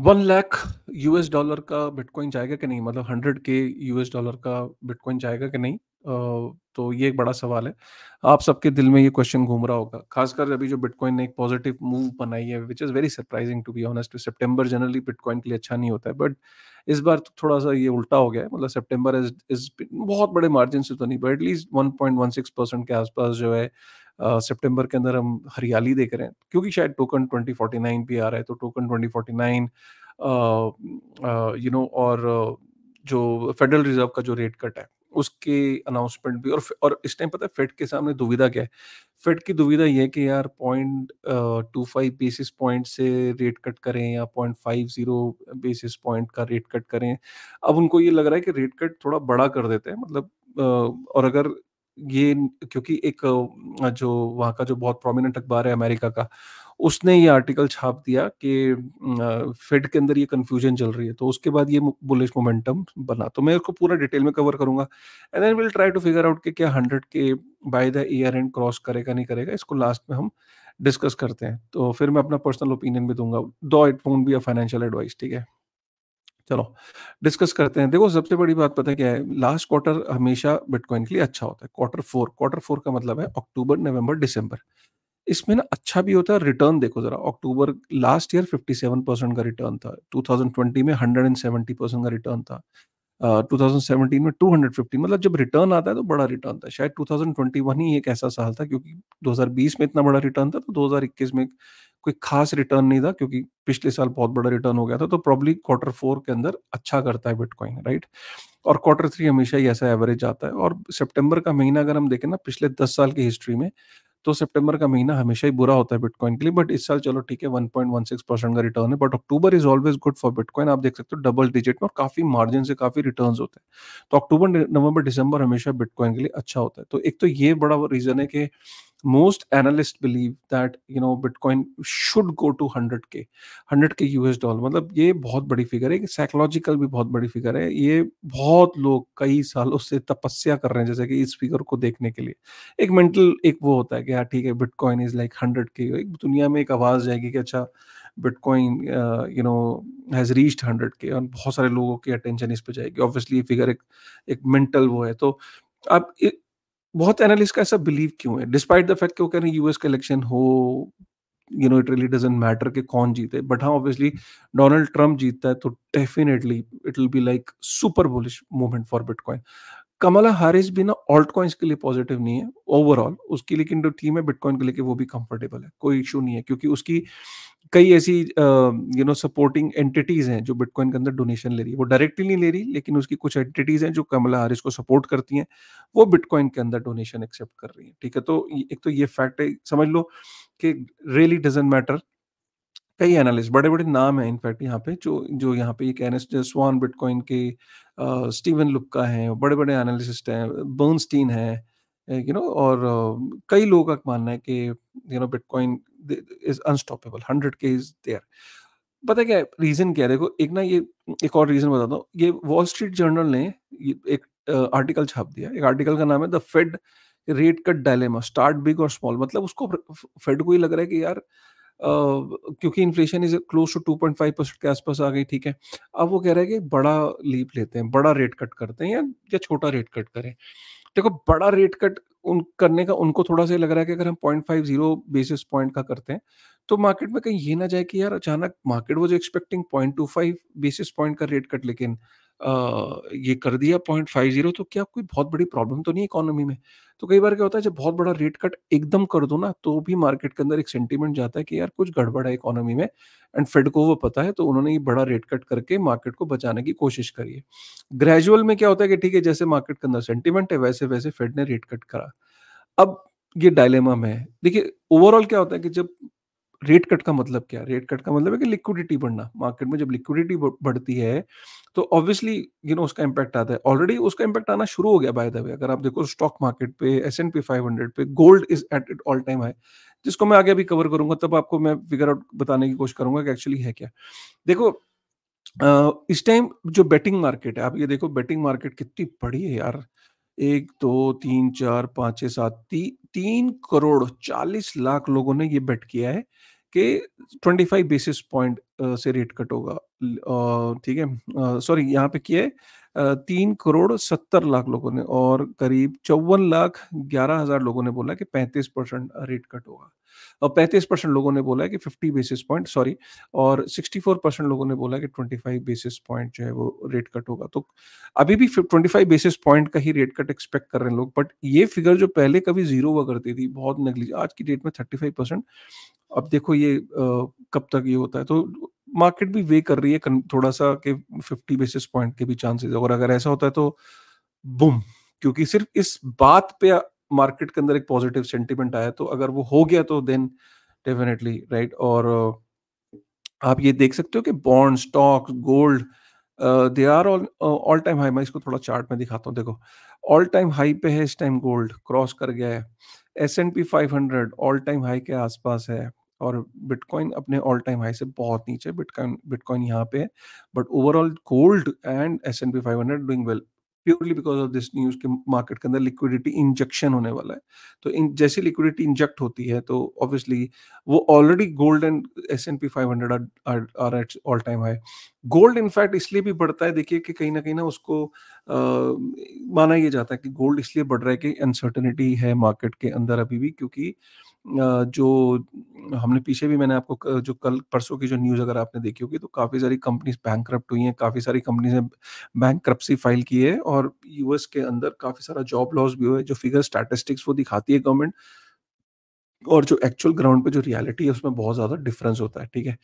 One lakh US dollar का Bitcoin जाएगा कि नहीं मतलब हंड्रेड के यूएस डॉलर का बिटकॉइन जाएगा कि नहीं तो ये एक बड़ा सवाल है आप सबके दिल में ये क्वेश्चन घूम रहा होगा खासकर अभी जो बिटकॉइन ने एक पॉजिटिव मूव बनाई है which is very surprising to be honest September generally Bitcoin के लिए अच्छा नहीं होता है बट इस बार तो थोड़ा सा ये उल्टा हो गया है मतलब सेप्टेम्बर इज बहुत बड़े मार्जिन से तो नहीं बट एटलीस्ट सिक्स परसेंट के आसपास जो है सितंबर के अंदर हम हरियाली देख रहे हैं क्योंकि शायद टोकन 2049 भी आ रहा है तो टोकन 2049 यू नो और जो फेडरल रिजर्व का जो रेट कट है उसके अनाउंसमेंट भी और और इस टाइम पता है फेड के सामने दुविधा क्या है फेड की दुविधा ये है कि यार point two five basis point से रेट कट करें या point five zero basis point का रेट कट करें अब उनको ये लग रहा है कि रेट कट थोड़ा बड़ा कर देते हैं मतलब और अगर ये क्योंकि एक जो वहाँ का जो बहुत प्रोमिनेंट अखबार है अमेरिका का उसने ये आर्टिकल छाप दिया कि फेड के अंदर ये कंफ्यूजन चल रही है तो उसके बाद ये बुलिश मोमेंटम बना तो मैं उसको पूरा डिटेल में कवर करूंगा and then will try to figure out कि क्या hundred K by the year end cross करेगा नहीं करेगा इसको लास्ट में हम डिस्कस करते हैं तो फिर मैं अपना पर्सनल ओपिनियन भी दूंगा though it won't be a financial advice ठीक है चलो डिस्कस करते हैं देखो सबसे बड़ी बात पता क्या है लास्ट क्वार्टर हमेशा बिटकॉइन के लिए अच्छा होता है क्वार्टर फोर क्वार्टर फोर का मतलब है अक्टूबर नवंबर दिसंबर इसमें ना अच्छा भी होता है रिटर्न देखो जरा अक्टूबर लास्ट ईयर 57 परसेंट का रिटर्न था 2020 में 170 परसेंट का रिटर्न था 2017 में 250 मतलब जब रिटर्न आता है तो बड़ा रिटर्न था शायद 2021 ही एक ऐसा साल था क्योंकि 2020 में इतना बड़ा रिटर्न था तो 2021 में कोई खास रिटर्न नहीं था क्योंकि पिछले साल बहुत बड़ा रिटर्न हो गया था तो प्रॉब्ली क्वार्टर फोर के अंदर अच्छा करता है बिटकॉइन राइट और क्वार्टर थ्री हमेशा ही ऐसा एवरेज आता है और सितंबर का महीना अगर हम देखें ना पिछले दस साल की हिस्ट्री में तो सितंबर का महीना हमेशा ही बुरा होता है बिटकॉइन के लिए बट इस साल चलो ठीक है 1.16 परसेंट का रिटर्न है but October is always good for Bitcoin आप देख सकते हो डबल डिजिट में और काफी मार्जिन से काफी रिटर्न होते हैं तो अक्टूबर नवंबर दिसंबर हमेशा बिटकॉइन के लिए अच्छा होता है तो एक तो ये बड़ा रीजन है कि most analysts believe that you know bitcoin should go to 100k 100k US dollar मतलब ये बहुत बड़ी फिगर है साइकोलॉजिकल भी बहुत बड़ी फिगर है ये बहुत लोग कई सालों से तपस्या कर रहे हैं जैसे कि इस फिगर को देखने के लिए एक मेंटल एक वो होता है कि हाँ ठीक है बिटकॉइन इज लाइक हंड्रेड के एक दुनिया में एक आवाज़ जाएगी कि अच्छा Bitcoin you know has reached hundred K और बहुत सारे लोगों की अटेंशन इस पर जाएगी ऑब्वियसली ये फिगर एक एक मेंटल वो है तो अब बहुत एनालिस्ट का ऐसा बिलीव क्यों है डिस्पाइट द फैक्ट कि वो कह रहे हैं यूएस का इलेक्शन हो you know it really doesn't matter कि कौन जीते बट हाँ ऑब्वियसली डोनाल्ड ट्रंप जीतता है तो definitely it will be like super bullish movement for Bitcoin Kamala Harris भी ना ऑल्ट कॉइन्स के लिए पॉजिटिव नहीं है ओवरऑल उसकी लेकिन जो टीम है बिटकॉइन को लेके वो भी कंफर्टेबल है कोई इशू नहीं है क्योंकि उसकी कई ऐसी यू नो सपोर्टिंग एंटिटीज हैं जो बिटकॉइन के अंदर डोनेशन ले रही है वो डायरेक्टली नहीं ले रही लेकिन उसकी कुछ एंटिटीज हैं जो कमला हारिस को सपोर्ट करती हैं वो बिटकॉइन के अंदर डोनेशन एक्सेप्ट कर रही है ठीक है तो एक तो ये फैक्ट है समझ लो कि रियली डजेंट मैटर कई एनालिस्ट बड़े बड़े नाम है इनफैक्ट यहाँ पे जो जो यहाँ पे एक एन स्वान बिटकॉइन के स्टीवन लुक्का हैं बड़े बड़े एनालिसिस्ट हैं बर्नस्टीन हैं यू नो और uh, कई लोगों का मानना है कि you know Bitcoin is unstoppable hundred K is there पता क्या रीज़न क्या है देखो एक ना ये एक और रीज़न बताता हूँ ये वॉल स्ट्रीट जर्नल ने एक आर्टिकल छाप दिया एक आर्टिकल का नाम है the Fed rate cut dilemma start big or small मतलब उसको फेड को ही लग रहा है कि यार क्योंकि inflation is close to two point five percent के आसपास आ गई ठीक है अब वो कह रहे हैं कि बड़ा लीप लेते हैं बड़ा रेट कट करते हैं या या छोटा रेट कट करें देखो बड़ा रेट कट उन करने का उनको थोड़ा सा लग रहा है कि अगर हम point five zero basis point का करते हैं तो मार्केट में कहीं ये ना जाए कि यार अचानक मार्केट वो जो expecting point two five basis point का रेट कट लेकिन ये कर दिया पॉइंट फाइव जीरो तो क्या कोई बहुत बड़ी प्रॉब्लम तो नहीं इकोनॉमी में तो कई बार क्या होता है जब बहुत बड़ा रेट कट एकदम कर दो ना तो भी मार्केट के अंदर एक सेंटीमेंट जाता है कि यार कुछ गड़बड़ है इकोनॉमी में एंड फेड को वो पता है तो उन्होंने ये बड़ा रेट कट करके मार्केट को बचाने की कोशिश करी है ग्रेजुअल में क्या होता है कि ठीक है जैसे मार्केट के अंदर सेंटीमेंट है वैसे वैसे फेड ने रेट कट करा अब ये डायलेमा में है देखिए ओवरऑल क्या होता है कि जब रेट कट का मतलब क्या रेट कट का मतलब है कि लिक्विडिटी बढ़ना मार्केट में जब लिक्विडिटी बढ़ती है तो ऑब्वियसली यू नो उसका इम्पैक्ट आता है ऑलरेडी उसका इम्पैक्ट आना शुरू हो गया बाय द वे अगर आप देखो स्टॉक मार्केट पे S N P five hundred पे gold is at it all time high जिसको मैं आगे अभी कवर करूंगा तब आपको मैं फिगर आउट बताने की कोशिश करूंगा कि एक्चुअली है क्या देखो इस टाइम जो बेटिंग मार्केट है आप ये देखो बेटिंग मार्केट कितनी बड़ी है यार एक दो तीन चार पाँच छः सात ती, तीन करोड़ चालीस लाख लोगों ने ये बेट किया है के 25 बेसिस पॉइंट से रेट कट होगा ठीक है सॉरी यहाँ पे किया है तीन करोड़ सत्तर लाख लोगों ने और करीब चौवन लाख ग्यारह हजार लोगों ने बोला कि पैंतीस परसेंट रेट कट होगा और पैंतीस परसेंट लोगों ने बोला है कि फिफ्टी बेसिस पॉइंट सॉरी और सिक्सटी फोर परसेंट लोगों ने बोला कि ट्वेंटी फाइव बेसिस पॉइंट जो है वो रेट कट होगा तो अभी भी ट्वेंटी फाइव बेसिस पॉइंट का ही रेट कट एक्सपेक्ट कर रहे हैं लोग बट ये फिगर जो पहले कभी जीरो हुआ करती थी बहुत नगली आज की डेट में थर्टी फाइव परसेंट अब देखो ये आ, कब तक ये होता है तो मार्केट भी वे कर रही है थोड़ा सा कि 50 बेसिस पॉइंट के भी चांसेस और अगर ऐसा होता है तो बुम क्योंकि सिर्फ इस बात पे मार्केट के अंदर एक पॉजिटिव सेंटिमेंट आया तो अगर वो हो गया तो देन डेफिनेटली राइट और आप ये देख सकते हो कि bond stock gold they are all all time high मैं इसको थोड़ा चार्ट में दिखाता हूँ देखो ऑल टाइम हाई पे है इस टाइम गोल्ड क्रॉस कर गया है S N P five hundred all time high के आसपास है और बिटकॉइन अपने ऑल टाइम हाई से बहुत नीचे बिटकॉइन बिटकॉइन यहाँ पे है but overall gold and S N P five hundred doing well purely because of this news के मार्केट के अंदर लिक्विडिटी इंजेक्शन होने वाला है तो इन जैसी लिक्विडिटी इंजेक्ट होती है तो ऑब्वियसली वो already gold and S N P five hundred are at all time high gold in fact इसलिए भी बढ़ता है देखिए कि कहीं ना कहीं ना उसको आ, माना यह जाता है कि गोल्ड इसलिए बढ़ रहा है कि अनसर्टनिटी है मार्केट के अंदर अभी भी क्योंकि जो हमने पीछे भी मैंने आपको जो कल परसों की जो न्यूज़ अगर आपने देखी होगी तो काफ़ी सारी कंपनीज बैंक हुई हैं काफ़ी सारी कंपनीज ने बैंक फाइल की है और यूएस के अंदर काफ़ी सारा जॉब लॉस भी हुआ है जो फिगर स्टैटिस्टिक्स वो दिखाती है गवर्नमेंट और जो एक्चुअल ग्राउंड पे जो रियलिटी है उसमें बहुत ज़्यादा डिफरेंस होता है ठीक है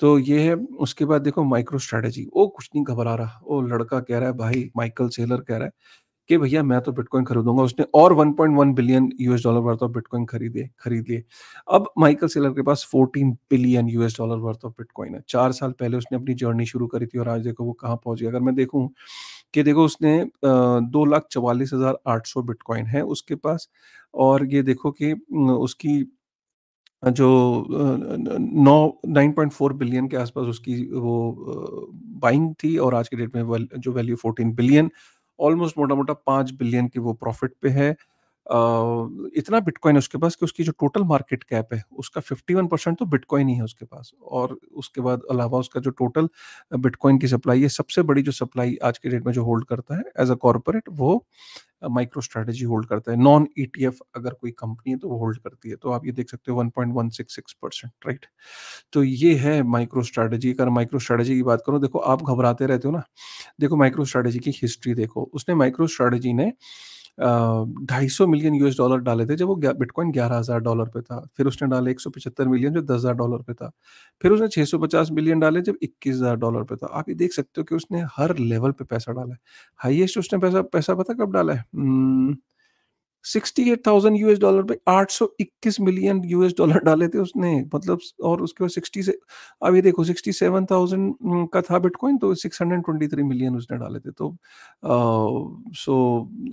तो ये है उसके बाद देखो माइक्रो स्ट्रेटेजी वो कुछ नहीं घबरा रहा वो लड़का कह रहा है भाई माइकल सेलर कह रहा है कि भैया मैं तो बिटकॉइन खरीदूंगा उसने और 1.1 billion US dollar worth of Bitcoin खरीदे खरीद लिए अब माइकल सेलर के पास 14 billion US dollar worth of Bitcoin है चार साल पहले उसने अपनी जर्नी शुरू करी थी और आज देखो वो कहाँ पहुंच गया अगर मैं देखूँ कि देखो उसने दो लाख चवालीस हजार आठ सौ बिटकॉइन है उसके पास और ये देखो कि उसकी जो नौ नाइन पॉइंट फोर बिलियन के आसपास उसकी वो बाइंग थी और आज के डेट में जो वैल्यू फोर्टीन बिलियन ऑलमोस्ट मोटा मोटा पाँच बिलियन की वो प्रॉफिट पे है इतना बिटकॉइन उसके पास कि उसकी जो टोटल मार्केट कैप है उसका 51 परसेंट तो बिटकॉइन ही है उसके पास और उसके बाद अलावा उसका जो टोटल बिटकॉइन की सप्लाई है सबसे बड़ी जो सप्लाई आज के डेट में जो होल्ड करता है एज अ कॉरपोरेट वो माइक्रो स्ट्रैटेजी होल्ड करता है नॉन ईटीएफ e अगर कोई कंपनी है तो वो होल्ड करती है तो आप ये देख सकते हो 1.166 परसेंट राइट तो ये है माइक्रो स्ट्रैटेजी अगर माइक्रो स्ट्रैटेजी की बात करो देखो आप घबराते रहते हो ना देखो माइक्रो स्ट्रैटेजी की हिस्ट्री देखो उसने माइक्रो स्ट्रैटेजी ने ढाई सौ मिलियन यूएस डॉलर डाले थे जब वो बिटकॉइन ग्यारह हज़ार डॉलर पे था फिर उसने डाले एक सौ पचहत्तर मिलियन जो दस हज़ार डॉलर पे था फिर उसने छह सौ पचास मिलियन डाले जब इक्कीस हज़ार डॉलर पे था आप ये देख सकते हो कि उसने हर लेवल पे पैसा डाला है हाइएस्ट उसने पैसा पैसा पता कब डाला है hmm, 68,000 यूएस डॉलर पे 821 मिलियन यूएस डॉलर डाले थे उसने मतलब और उसके बाद 60 से अब ये देखो 67,000 हम्म, का था बिटकॉइन तो 623 मिलियन उसने डाले थे तो आ, सो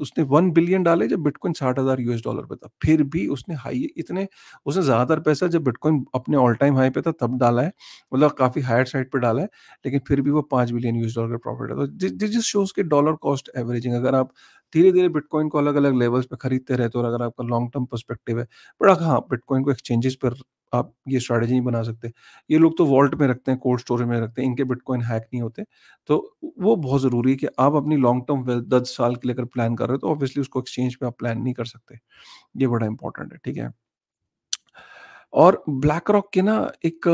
उसने 1 बिलियन डाले जब बिटकॉइन 60,000 यूएस डॉलर पे था फिर भी उसने हाई इतने उसने ज़्यादातर पैसा जब बिटकॉइन अपने ऑल टाइम हाई पे था तब डाला है मतलब काफ़ी हायर साइड पर डाला है लेकिन फिर भी वो पांच बिलियन यूएस डॉलर का प्रॉफिट है तो जिस शोज के डॉलर कॉस्ट एवरेजिंग अगर आप धीरे धीरे बिटकॉइन को अलग अलग लेवल्स पे खरीदते रहते हो तो और अगर आपका लॉन्ग टर्म परस्पेक्टिव है बट हाँ बिटकॉइन को एक्सचेंजेस पर आप ये स्ट्रैटेजी नहीं बना सकते ये लोग तो वॉल्ट में रखते हैं कोल्ड स्टोरेज में रखते हैं इनके बिटकॉइन हैक नहीं होते तो वो बहुत ज़रूरी है कि आप अपनी लॉन्ग टर्म वेल्थ दस साल के लेकर प्लान कर रहे हो तो ऑब्वियसली उसको एक्सचेंज पर आप प्लान नहीं कर सकते ये बड़ा इंपॉर्टेंट है ठीक है और ब्लैक रॉक के ना एक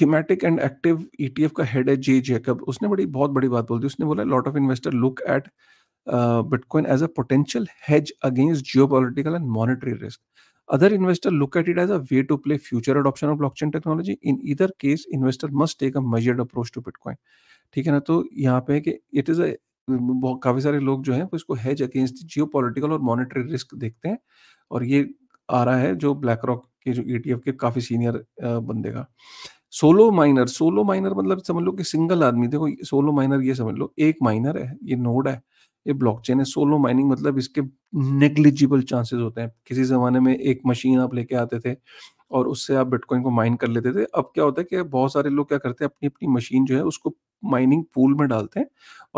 थीमेटिक एंड एक्टिव ईटीएफ का हेड है जे जेकब उसने बड़ी बहुत बड़ी बात बोल दी उसने बोला lot of investor look at uh, Bitcoin as a potential hedge against geopolitical and monetary risk. Other investors look at it as a way to play future adoption of blockchain technology. In either case, investor must take a measured approach to Bitcoin. ठीक है ना तो यहाँ पे कि it is काफी सारे लोग जो हैं वो इसको हेज अगेंस्ट जियो पॉलिटिकल और मॉनिटरी रिस्क देखते हैं और ये आ रहा है जो ब्लैक रॉक के जो ईटीएफ के काफी सीनियर बंदे का सोलो माइनर सोलो माइनर मतलब समझ लो कि सिंगल आदमी देखो सोलो माइनर ये समझ लो एक माइनर है ये नोड है ये ब्लॉकचेन है सोलो माइनिंग मतलब इसके नेग्लिजिबल चांसेस होते हैं किसी ज़माने में एक मशीन आप लेके आते थे और उससे आप बिटकॉइन को माइन कर लेते थे अब क्या होता है कि बहुत सारे लोग क्या करते हैं अपनी अपनी मशीन जो है उसको माइनिंग पूल में डालते हैं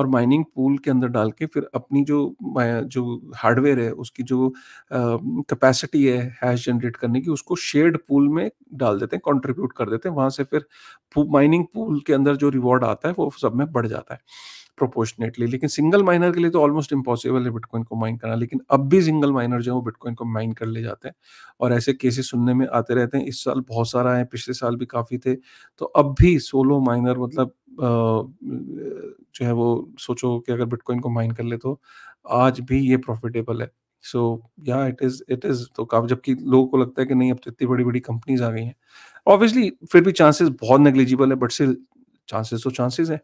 और माइनिंग पूल के अंदर डाल के फिर अपनी जो जो हार्डवेयर है उसकी जो कैपेसिटी है हैश जनरेट करने की उसको शेड पूल में डाल देते हैं कंट्रीब्यूट कर देते हैं वहां से फिर माइनिंग पूल के अंदर जो रिवॉर्ड आता है वो सब में बढ़ जाता है प्रोपोर्शनेटली लेकिन सिंगल माइनर के लिए तो ऑलमोस्ट इम्पॉसिबल है बिटकॉइन को माइन करना लेकिन अब भी सिंगल माइनर जो है वो बिटकॉइन को माइन कर ले जाते हैं और ऐसे केसेस सुनने में आते रहते हैं इस साल बहुत सारा है पिछले साल भी काफ़ी थे तो अब भी सोलो माइनर मतलब जो है वो सोचो कि अगर बिटकॉइन को माइन कर ले तो आज भी ये प्रॉफिटेबल है सो या इट इज़ इट इज़ तो काफ़ी जबकि लोगों को लगता है कि नहीं अब तो इतनी बड़ी बड़ी कंपनीज आ गई हैं ऑब्वियसली फिर भी चांसेस बहुत नेग्लिजिबल है बट स्टिल चांसेस तो चांसेस है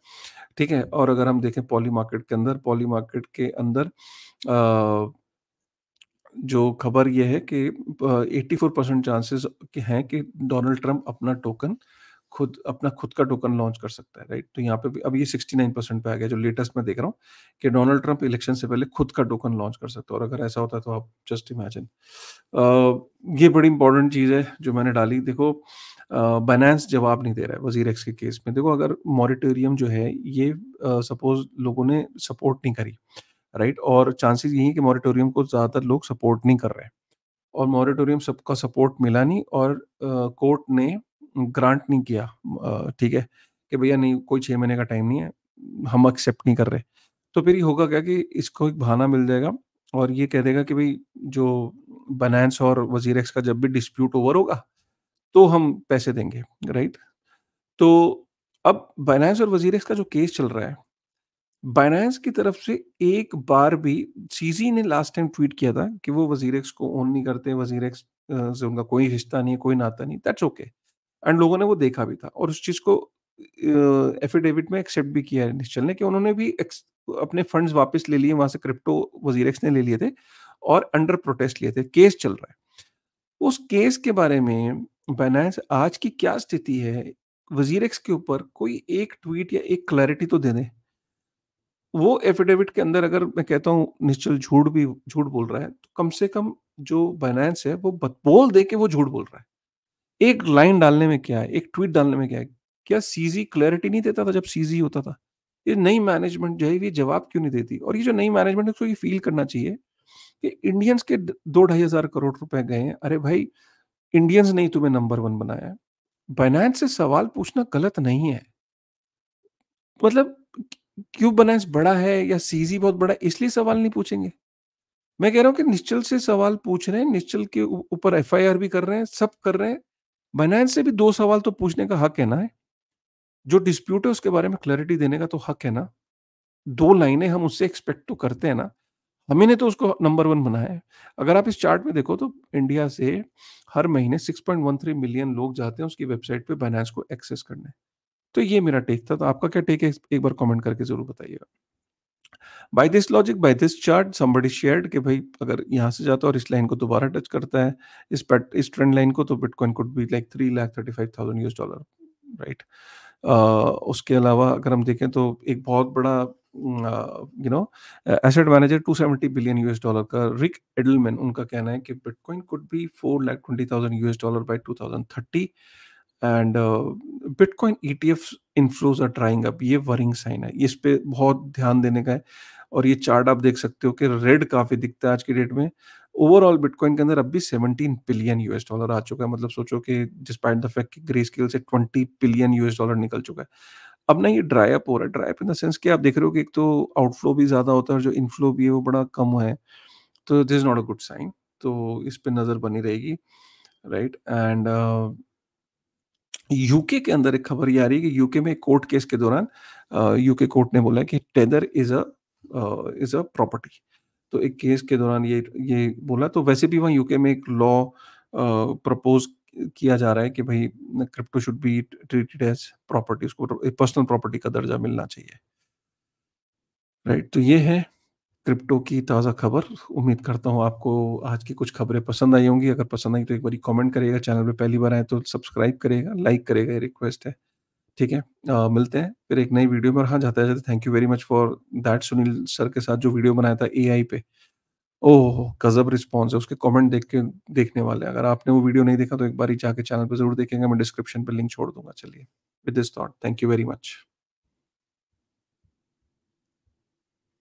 ठीक है और अगर हम देखें पॉली मार्केट के अंदर पॉली मार्केट के अंदर आ, जो खबर यह है कि 84 परसेंट चांसेस हैं कि डोनाल्ड ट्रंप अपना टोकन खुद अपना खुद का टोकन लॉन्च कर सकता है राइट तो यहाँ पे अब ये 69 परसेंट पे आ गया जो लेटेस्ट मैं देख रहा हूँ कि डोनाल्ड ट्रंप इलेक्शन से पहले खुद का टोकन लॉन्च कर सकता है और अगर ऐसा होता है तो आप जस्ट इमेजिन ये बड़ी इंपॉर्टेंट चीज़ है जो मैंने डाली देखो बनेंस जवाब नहीं दे रहा है वजीर एक्स के केस में देखो अगर मॉरिटोरियम जो है ये सपोज लोगों ने सपोर्ट नहीं करी राइट और चांसेस यही है कि मॉरिटोरियम को ज़्यादातर लोग सपोर्ट नहीं कर रहे हैं और मॉरिटोरियम सबका सपोर्ट मिला नहीं और कोर्ट ने ग्रांट नहीं किया ठीक है कि भैया नहीं कोई छः महीने का टाइम नहीं है हम एक्सेप्ट नहीं कर रहे तो फिर ये होगा क्या कि इसको एक बहाना मिल जाएगा और ये कह देगा कि भाई जो बनांस और वजीर एक्स का जब भी डिस्प्यूट ओवर होगा तो हम पैसे देंगे राइट तो अब बाइनांस और वजीरेक्स का जो केस चल रहा है बाइनांस की तरफ से एक बार भी सीजी ने लास्ट टाइम ट्वीट किया था कि वो वजीरेक्स को ओन नहीं करते वजीरेक्स से उनका कोई रिश्ता नहीं कोई नाता नहीं दैट्स ओके एंड लोगों ने वो देखा भी था और उस चीज़ को एफिडेविट में एक्सेप्ट भी किया है निश्चल ने कि उन्होंने भी अपने फंड्स वापस ले लिए वहां से क्रिप्टो वजीर ने ले लिए थे और अंडर प्रोटेस्ट लिए थे केस चल रहा है उस केस के बारे में बैनाज आज की क्या स्थिति है वजीर एक्स के ऊपर कोई एक ट्वीट या एक क्लैरिटी तो दे दें वो एफिडेविट के अंदर अगर मैं कहता हूँ निश्चल झूठ भी झूठ बोल रहा है तो कम से कम जो बाइनेंस है वो बोल दे के वो झूठ बोल रहा है एक लाइन डालने में क्या है एक ट्वीट डालने में क्या है क्या सीजी क्लैरिटी नहीं देता था जब सीजी होता था ये नई मैनेजमेंट जो है ये जवाब क्यों नहीं देती और ये जो नई मैनेजमेंट है उसको ये फील करना चाहिए कि इंडियंस के दो ढाई हजार करोड़ रुपए गए हैं अरे भाई इंडियंस ने ही तुम्हें नंबर वन बनाया बाइनेंस से सवाल पूछना गलत नहीं है मतलब क्यों बाइनेंस बड़ा है या सीजी बहुत बड़ा है इसलिए सवाल नहीं पूछेंगे मैं कह रहा हूं कि निश्चल से सवाल पूछ रहे हैं निश्चल के ऊपर एफ भी कर रहे हैं सब कर रहे हैं बाइनेंस से भी दो सवाल तो पूछने का हक है ना है जो डिस्प्यूट है उसके बारे में क्लैरिटी देने का तो हक है ना दो लाइनें हम उससे एक्सपेक्ट तो करते हैं ना हमें ने तो उसको नंबर वन बनाया है अगर आप इस चार्ट में देखो तो इंडिया से हर महीने 6.13 मिलियन लोग जाते हैं उसकी वेबसाइट पे बाइनेंस को एक्सेस करने तो ये मेरा टेक था तो आपका क्या टेक है एक बार कमेंट करके जरूर बताइएगा by this logic by this chart somebody shared कि भाई अगर यहाँ से जाता है और इस लाइन को दोबारा टच करता है इस पैट इस ट्रेंड लाइन को तो Bitcoin could be like three lakh thirty five thousand US dollar right उसके अलावा अगर हम देखें तो एक बहुत बड़ा you know asset manager 270 billion US dollar का रिक एडलमैन उनका कहना है कि Bitcoin could be four lakh twenty thousand US dollar by 2030 and Bitcoin ETF inflows are drying up ये वरिंग साइन है इस पे बहुत ध्यान देने का है और ये चार्ट आप देख सकते हो कि रेड काफी दिखता है आज की डेट में ओवरऑल बिटकॉइन के अंदर अब भी 17 बिलियन यूएस डॉलर आ चुका है मतलब सोचो कि डिस्पाइट द फैक्ट कि ग्रे स्केल से 20 बिलियन यूएस डॉलर निकल चुका है अब ना ये ड्राई अप हो रहा है dry up in the sense कि आप देख रहे हो कि एक तो आउटफ्लो भी ज़्यादा होता है और जो इनफ्लो भी है वो बड़ा कम है तो this is not a good sign तो इस पर नज़र बनी रहेगी राइट एंड यूके के अंदर एक खबर ये आ रही है कि यूके में कोर्ट केस के दौरान यूके uh, कोर्ट ने बोला कि Tether is a is a property तो एक केस के दौरान ये ये बोला तो वैसे भी वहाँ यूके में एक लॉ प्रपोज uh, किया जा रहा है कि भाई crypto should be treated as property उसको पर्सनल प्रॉपर्टी का दर्जा मिलना चाहिए राइट right, तो ये है क्रिप्टो की ताज़ा खबर उम्मीद करता हूँ आपको आज की कुछ खबरें पसंद आई होंगी अगर पसंद आई तो एक बार कमेंट करेगा चैनल पे पहली बार आए तो सब्सक्राइब करेगा लाइक करेगा ये रिक्वेस्ट है ठीक है आ, मिलते हैं फिर एक नई वीडियो में हाँ जाते जाते thank you very much for that Sunil sir के साथ जो वीडियो बनाया था ए पे ओह! गज़ब रिस्पॉन्स है, उसके कमेंट देख के देखने वाले अगर आपने वो वीडियो नहीं देखा तो एक बार ही जाके चैनल पर ज़रूर देखेंगे मैं डिस्क्रिप्शन पर लिंक छोड़ दूंगा चलिए, with this thought thank you very much.